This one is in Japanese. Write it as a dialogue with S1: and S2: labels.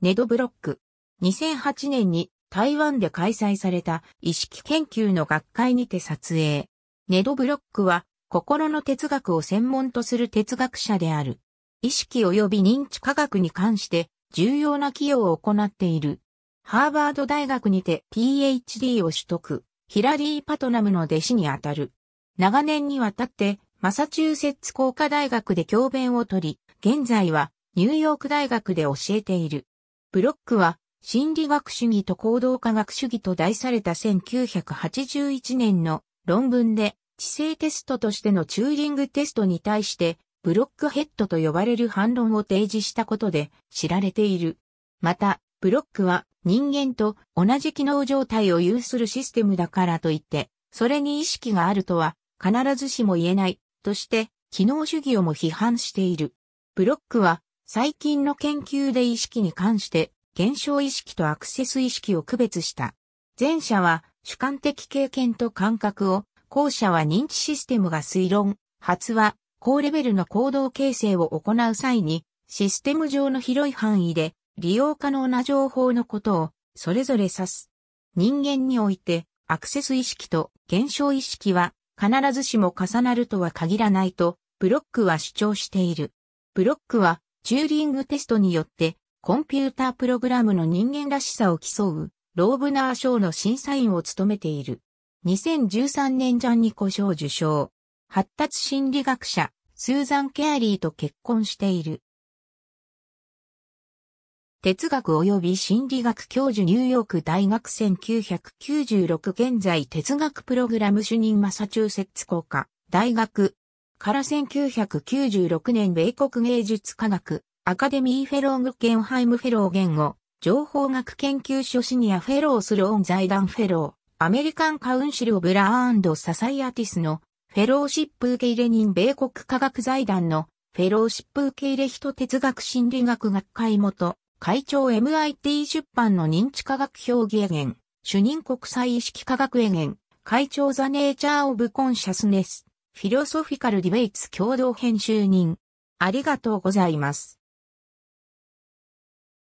S1: ネドブロック。2008年に台湾で開催された意識研究の学会にて撮影。ネドブロックは心の哲学を専門とする哲学者である。意識及び認知科学に関して重要な寄与を行っている。ハーバード大学にて PhD を取得。ヒラリー・パトナムの弟子にあたる。長年にわたってマサチューセッツ工科大学で教鞭をとり、現在はニューヨーク大学で教えている。ブロックは心理学主義と行動科学主義と題された1981年の論文で知性テストとしてのチューリングテストに対してブロックヘッドと呼ばれる反論を提示したことで知られている。また、ブロックは人間と同じ機能状態を有するシステムだからといって、それに意識があるとは必ずしも言えないとして、機能主義をも批判している。ブロックは最近の研究で意識に関して、現象意識とアクセス意識を区別した。前者は主観的経験と感覚を、後者は認知システムが推論、発は高レベルの行動形成を行う際に、システム上の広い範囲で利用可能な情報のことをそれぞれ指す。人間においてアクセス意識と現象意識は必ずしも重なるとは限らないとブロックは主張している。ブロックはチューリングテストによって、コンピュータープログラムの人間らしさを競う、ローブナー賞の審査員を務めている。2013年ジャンニコ賞受賞。発達心理学者、スーザン・ケアリーと結婚している。哲学及び心理学教授ニューヨーク大学1996現在哲学プログラム主任マサチューセッツ工科大学から1996年米国芸術科学、アカデミーフェローグケンハイムフェロー言語、情報学研究所シニアフェロースローン財団フェロー、アメリカンカウンシルオブラーササイアティスのフェローシップ受け入れ人米国科学財団のフェローシップ受け入れ人哲学心理学学会元、会長 MIT 出版の認知科学評議へ言、主任国際意識科学へ言、会長ザネーチャーオブコンシャスネス、フィロソフィカルディベイツ共同編集人。ありがとうございます。